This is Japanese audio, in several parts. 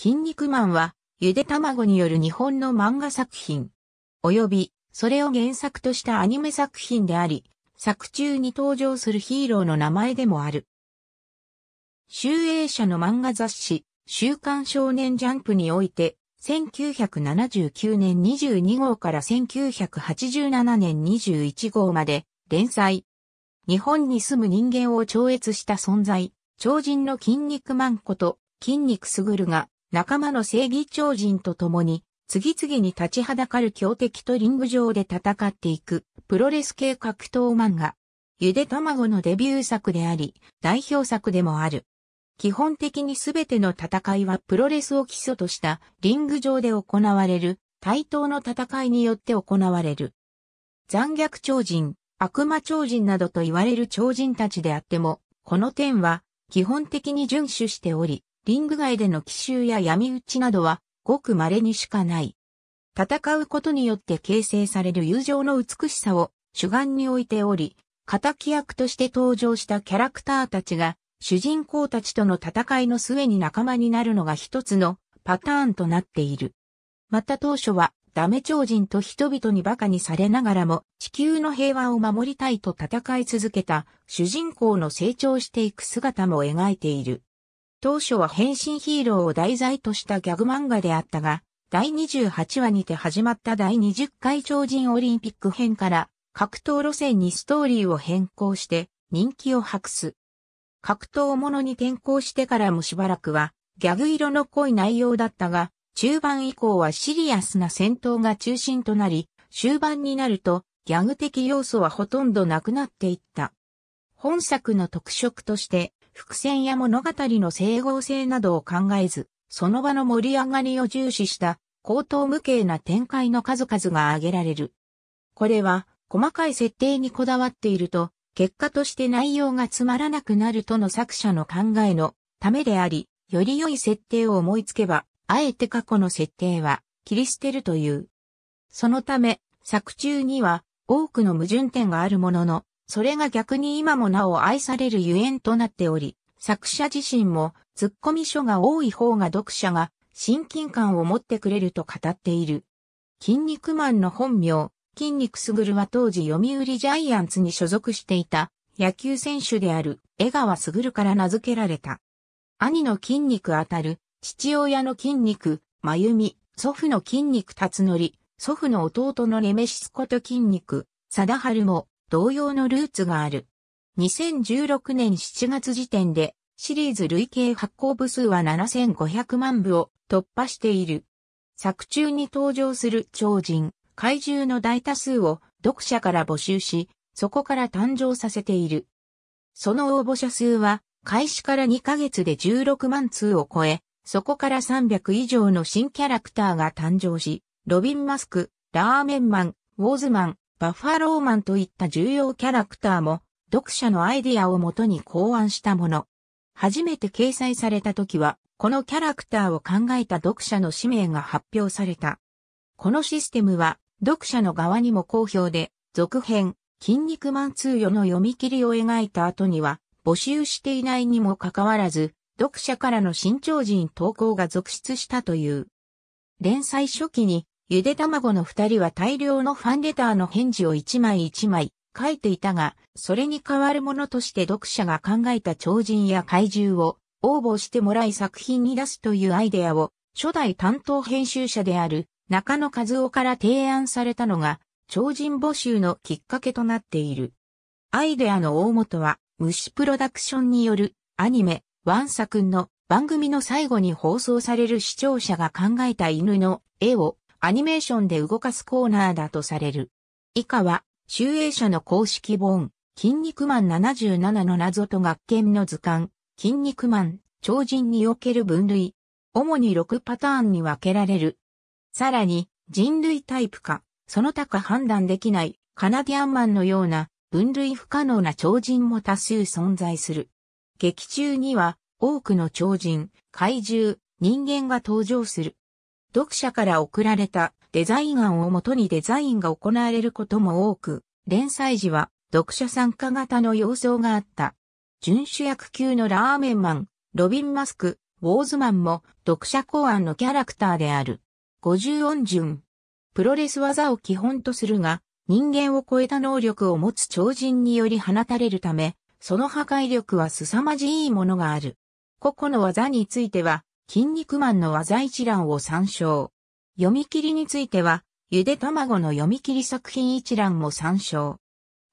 筋肉マンは、ゆで卵による日本の漫画作品、及び、それを原作としたアニメ作品であり、作中に登場するヒーローの名前でもある。集英社の漫画雑誌、週刊少年ジャンプにおいて、1979年22号から1987年21号まで連載。日本に住む人間を超越した存在、超人の筋肉マンこと筋肉すぐるが仲間の正義超人と共に、次々に立ちはだかる強敵とリング上で戦っていく、プロレス系格闘漫画。ゆで卵のデビュー作であり、代表作でもある。基本的にすべての戦いはプロレスを基礎としたリング上で行われる対等の戦いによって行われる。残虐超人、悪魔超人などと言われる超人たちであっても、この点は基本的に遵守しており、リング外での奇襲や闇討ちなどは、ごく稀にしかない。戦うことによって形成される友情の美しさを主眼に置いており、敵役として登場したキャラクターたちが、主人公たちとの戦いの末に仲間になるのが一つのパターンとなっている。また当初は、ダメ超人と人々に馬鹿にされながらも、地球の平和を守りたいと戦い続けた主人公の成長していく姿も描いている。当初は変身ヒーローを題材としたギャグ漫画であったが、第28話にて始まった第20回超人オリンピック編から格闘路線にストーリーを変更して人気を博す。格闘ものに転向してからもしばらくはギャグ色の濃い内容だったが、中盤以降はシリアスな戦闘が中心となり、終盤になるとギャグ的要素はほとんどなくなっていった。本作の特色として伏線や物語の整合性などを考えず、その場の盛り上がりを重視した、荒唐無稽な展開の数々が挙げられる。これは、細かい設定にこだわっていると、結果として内容がつまらなくなるとの作者の考えのためであり、より良い設定を思いつけば、あえて過去の設定は切り捨てるという。そのため、作中には多くの矛盾点があるものの、それが逆に今もなお愛されるゆえんとなっており、作者自身もツッコミ書が多い方が読者が親近感を持ってくれると語っている。筋肉マンの本名、筋肉すぐるは当時読売ジャイアンツに所属していた野球選手である江川すぐるから名付けられた。兄の筋肉あたる、父親の筋肉、まゆみ、祖父の筋肉たつのり、祖父の弟のレメシスこと筋肉、貞治も同様のルーツがある。2016年7月時点でシリーズ累計発行部数は7500万部を突破している。作中に登場する超人、怪獣の大多数を読者から募集し、そこから誕生させている。その応募者数は開始から2ヶ月で16万通を超え、そこから300以上の新キャラクターが誕生し、ロビン・マスク、ラーメンマン、ウォーズマン、バッファローマンといった重要キャラクターも、読者のアイディアをもとに考案したもの。初めて掲載された時は、このキャラクターを考えた読者の氏名が発表された。このシステムは、読者の側にも好評で、続編、筋肉マン通与の読み切りを描いた後には、募集していないにもかかわらず、読者からの新潮人投稿が続出したという。連載初期にゆで卵の二人は大量のファンレターの返事を一枚一枚書いていたが、それに代わるものとして読者が考えた超人や怪獣を応募してもらい作品に出すというアイデアを初代担当編集者である中野和夫から提案されたのが超人募集のきっかけとなっている。アイデアの大元は虫プロダクションによるアニメワンサ君の番組の最後に放送される視聴者が考えた犬の絵をアニメーションで動かすコーナーだとされる。以下は、集英社の公式本、筋肉マン77の謎と学研の図鑑、筋肉マン、超人における分類。主に6パターンに分けられる。さらに、人類タイプか、その他か判断できないカナディアンマンのような分類不可能な超人も多数存在する。劇中には多くの超人、怪獣、人間が登場する。読者から送られたデザイン案をもとにデザインが行われることも多く、連載時は読者参加型の様相があった。純主役級のラーメンマン、ロビン・マスク、ウォーズマンも読者考案のキャラクターである。5十音順。プロレス技を基本とするが、人間を超えた能力を持つ超人により放たれるため、その破壊力は凄まじいものがある。個々の技については、筋肉マンの技一覧を参照。読み切りについては、ゆで卵の読み切り作品一覧も参照。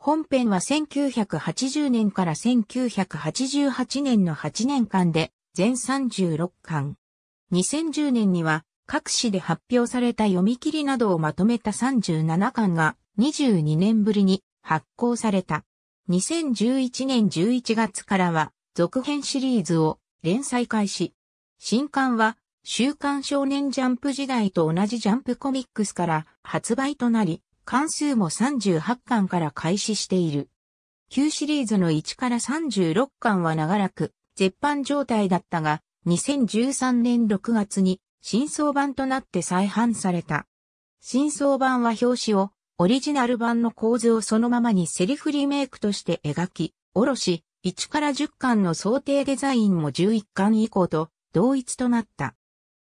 本編は1980年から1988年の8年間で、全36巻。2010年には、各紙で発表された読み切りなどをまとめた37巻が22年ぶりに発行された。2011年11月からは続編シリーズを連載開始。新刊は、週刊少年ジャンプ時代と同じジャンプコミックスから発売となり、関数も38巻から開始している。旧シリーズの1から36巻は長らく、絶版状態だったが、2013年6月に、新装版となって再販された。新装版は表紙を、オリジナル版の構図をそのままにセリフリメイクとして描き、おろし、1から10巻の想定デザインも11巻以降と、同一となった。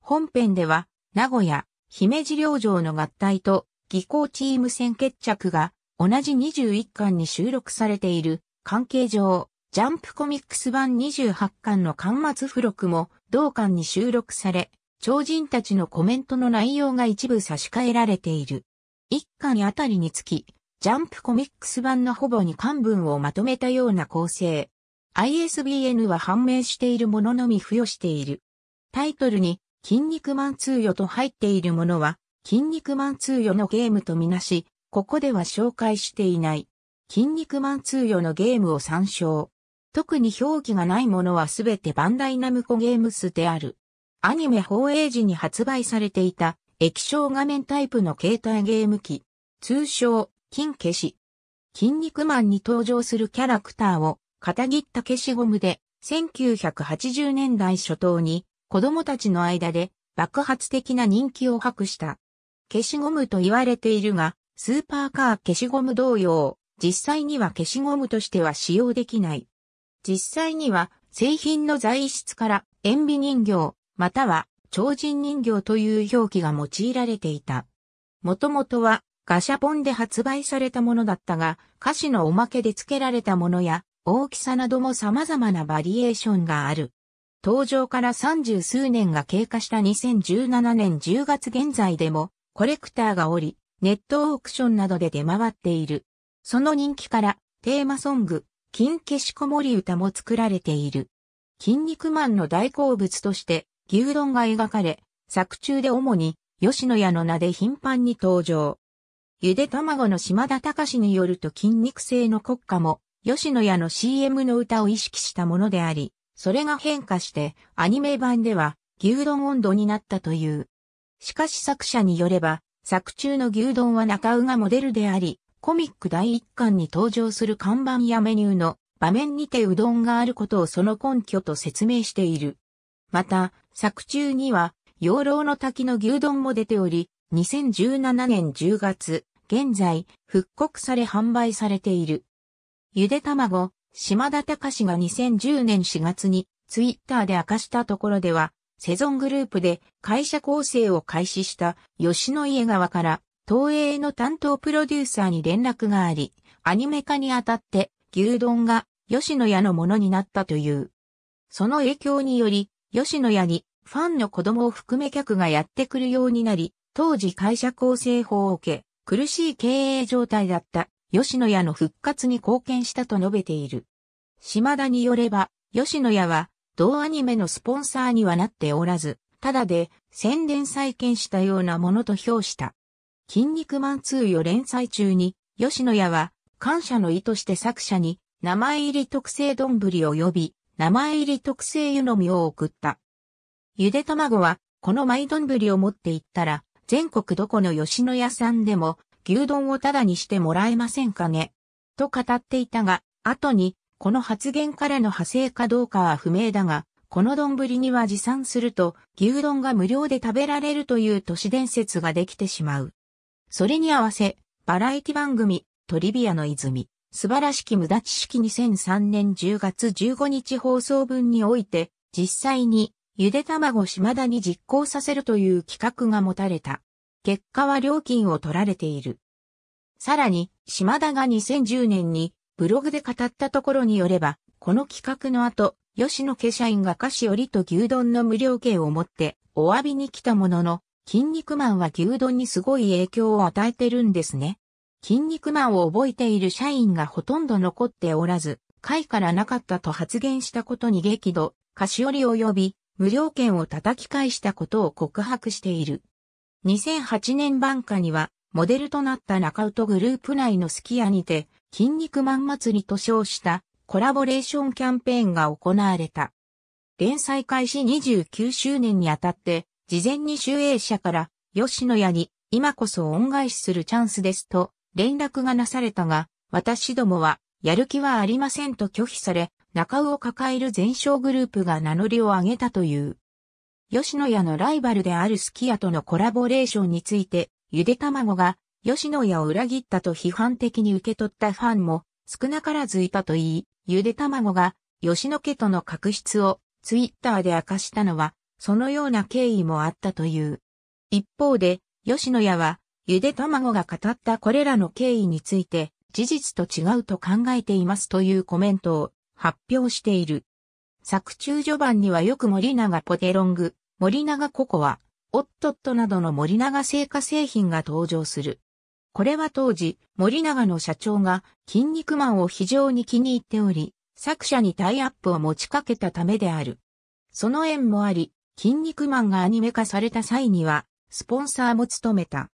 本編では、名古屋、姫路領城の合体と、技巧チーム戦決着が、同じ21巻に収録されている、関係上、ジャンプコミックス版28巻の巻末付録も、同巻に収録され、超人たちのコメントの内容が一部差し替えられている。1巻あたりにつき、ジャンプコミックス版のほぼ2巻分をまとめたような構成、ISBN は判明しているもののみ付与している。タイトルに、筋肉マン通与と入っているものは、筋肉マン通与のゲームとみなし、ここでは紹介していない。筋肉マン通与のゲームを参照。特に表記がないものはすべてバンダイナムコゲームスである。アニメ放映時に発売されていた液晶画面タイプの携帯ゲーム機、通称、金消し。筋肉マンに登場するキャラクターを片切った消しゴムで、1980年代初頭に子供たちの間で爆発的な人気を博した。消しゴムと言われているが、スーパーカー消しゴム同様、実際には消しゴムとしては使用できない。実際には製品の材質から塩ビ人形、または超人人形という表記が用いられていた。もともとはガシャポンで発売されたものだったが、歌詞のおまけで付けられたものや大きさなども様々なバリエーションがある。登場から三十数年が経過した2017年10月現在でも、コレクターがおり、ネットオークションなどで出回っている。その人気から、テーマソング、金消しこもり歌も作られている。筋肉マンの大好物として、牛丼が描かれ、作中で主に、吉野家の名で頻繁に登場。ゆで卵の島田隆によると筋肉性の国家も、吉野家の CM の歌を意識したものであり、それが変化してアニメ版では牛丼温度になったという。しかし作者によれば、作中の牛丼は中尾がモデルであり、コミック第1巻に登場する看板やメニューの場面にてうどんがあることをその根拠と説明している。また、作中には、養老の滝の牛丼も出ており、2017年10月、現在、復刻され販売されている。ゆで卵、島田隆が2010年4月にツイッターで明かしたところでは、セゾングループで会社構成を開始した吉野家側から東映の担当プロデューサーに連絡があり、アニメ化にあたって牛丼が吉野家のものになったという。その影響により、吉野家にファンの子供を含め客がやってくるようになり、当時会社構成法を受け、苦しい経営状態だった吉野家の復活に貢献したと述べている。島田によれば、吉野家は、同アニメのスポンサーにはなっておらず、ただで宣伝再建したようなものと評した。筋肉マン2よ連載中に、吉野家は、感謝の意として作者に、名前入り特製丼呼び、名前入り特製湯飲みを送った。ゆで卵は、このマイ丼を持って行ったら、全国どこの吉野家さんでも、牛丼をタダにしてもらえませんかね。と語っていたが、後に、この発言からの派生かどうかは不明だが、この丼には持参すると牛丼が無料で食べられるという都市伝説ができてしまう。それに合わせ、バラエティ番組、トリビアの泉、素晴らしき無駄知識2003年10月15日放送分において、実際に、ゆで卵島田に実行させるという企画が持たれた。結果は料金を取られている。さらに、島田が2010年にブログで語ったところによれば、この企画の後、吉野家社員が菓子折りと牛丼の無料券を持ってお詫びに来たものの、筋肉マンは牛丼にすごい影響を与えてるんですね。筋肉マンを覚えている社員がほとんど残っておらず、会からなかったと発言したことに激怒、菓子折りを呼び、無料券を叩き返したことを告白している。2008年晩夏には、モデルとなった中ウトグループ内のスキヤにて、筋肉マン祭りと称したコラボレーションキャンペーンが行われた。連載開始29周年にあたって、事前に集英社から吉野家に今こそ恩返しするチャンスですと連絡がなされたが、私どもはやる気はありませんと拒否され、中尾を抱える全商グループが名乗りを上げたという。吉野家のライバルであるスキヤとのコラボレーションについて、ゆで卵が吉野家を裏切ったと批判的に受け取ったファンも少なからずいたといい、ゆで卵が吉野家との確執をツイッターで明かしたのは、そのような経緯もあったという。一方で、吉野家は、ゆで卵が語ったこれらの経緯について、事実と違うと考えていますというコメントを発表している。作中序盤にはよく森永ポテロング、森永ココア、オットットなどの森永製菓製品が登場する。これは当時、森永の社長が筋肉マンを非常に気に入っており、作者にタイアップを持ちかけたためである。その縁もあり、筋肉マンがアニメ化された際には、スポンサーも務めた。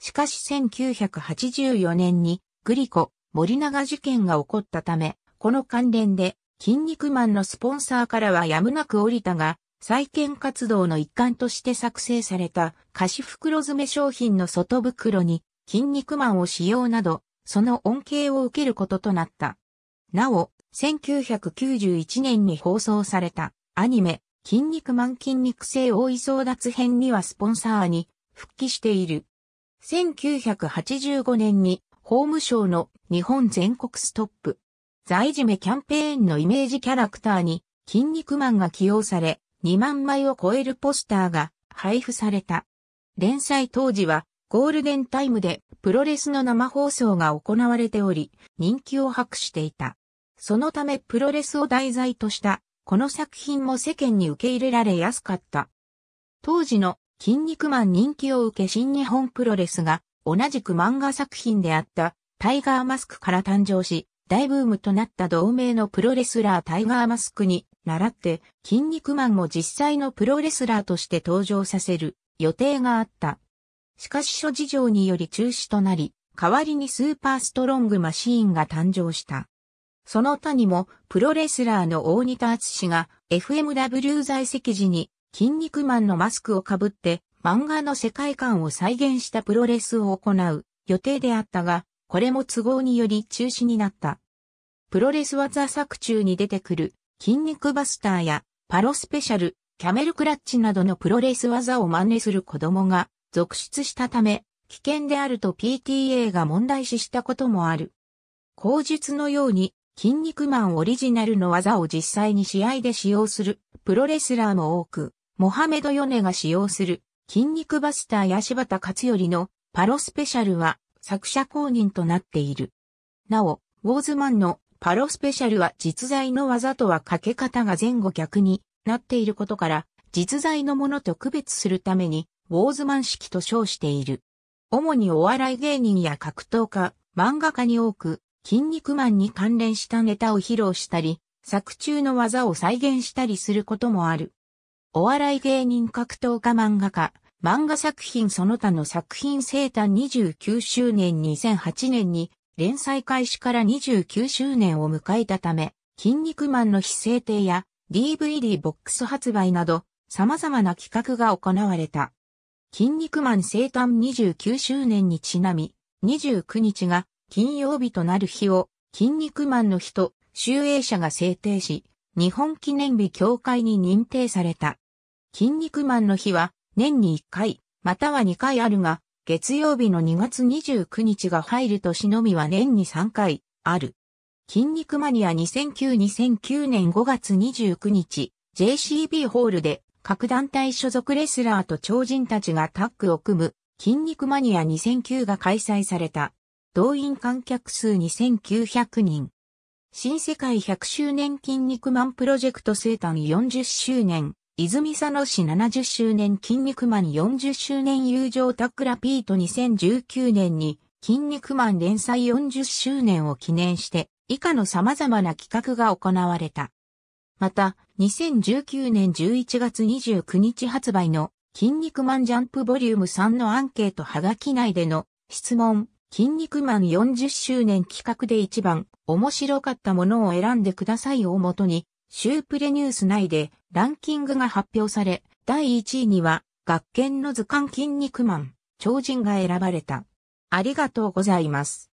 しかし1984年に、グリコ、森永事件が起こったため、この関連で、筋肉マンのスポンサーからはやむなく降りたが、再建活動の一環として作成された菓子袋詰め商品の外袋に筋肉マンを使用など、その恩恵を受けることとなった。なお、1991年に放送されたアニメ、筋肉マン筋肉性大位争奪編にはスポンサーに復帰している。1985年に法務省の日本全国ストップ、在締めキャンペーンのイメージキャラクターに筋肉マンが起用され、2万枚を超えるポスターが配布された。連載当時はゴールデンタイムでプロレスの生放送が行われており、人気を博していた。そのためプロレスを題材としたこの作品も世間に受け入れられやすかった。当時の筋肉マン人気を受け新日本プロレスが同じく漫画作品であったタイガーマスクから誕生し、大ブームとなった同盟のプロレスラータイガーマスクに習って、筋肉マンも実際のプロレスラーとして登場させる予定があった。しかし諸事情により中止となり、代わりにスーパーストロングマシーンが誕生した。その他にも、プロレスラーの大仁田敦が FMW 在籍時に筋肉マンのマスクをかぶって漫画の世界観を再現したプロレスを行う予定であったが、これも都合により中止になった。プロレス技作中に出てくる筋肉バスターやパロスペシャル、キャメルクラッチなどのプロレス技を真似する子供が続出したため、危険であると PTA が問題視したこともある。口述のように、筋肉マンオリジナルの技を実際に試合で使用するプロレスラーも多く、モハメド・ヨネが使用する筋肉バスターや柴田勝頼のパロスペシャルは作者公認となっている。なお、ウォーズマンのパロスペシャルは実在の技とはかけ方が前後逆になっていることから、実在のものと区別するために、ウォーズマン式と称している。主にお笑い芸人や格闘家、漫画家に多く、筋肉マンに関連したネタを披露したり、作中の技を再現したりすることもある。お笑い芸人格闘家漫画家、漫画作品その他の作品生誕29周年2008年に連載開始から29周年を迎えたため、筋肉マンの非制定や DVD ボックス発売など様々な企画が行われた。筋肉マン生誕29周年にちなみ、29日が金曜日となる日を筋肉マンの日と集英社が制定し、日本記念日協会に認定された。筋肉マンの日は年に1回、または2回あるが、月曜日の2月29日が入る年のみは年に3回、ある。筋肉マニア2009-2009年5月29日、JCB ホールで、各団体所属レスラーと超人たちがタッグを組む、筋肉マニア2009が開催された。動員観客数2900人。新世界100周年筋肉マンプロジェクト生誕40周年泉佐野市70周年筋肉マン40周年友情タッラピート2019年に筋肉マン連載40周年を記念して以下の様々な企画が行われた。また、2019年11月29日発売の筋肉マンジャンプボリューム3のアンケートはがき内での質問、筋肉マン40周年企画で一番面白かったものを選んでくださいをもとにシュープレニュース内でランキングが発表され、第1位には、学研の図鑑筋肉マン、超人が選ばれた。ありがとうございます。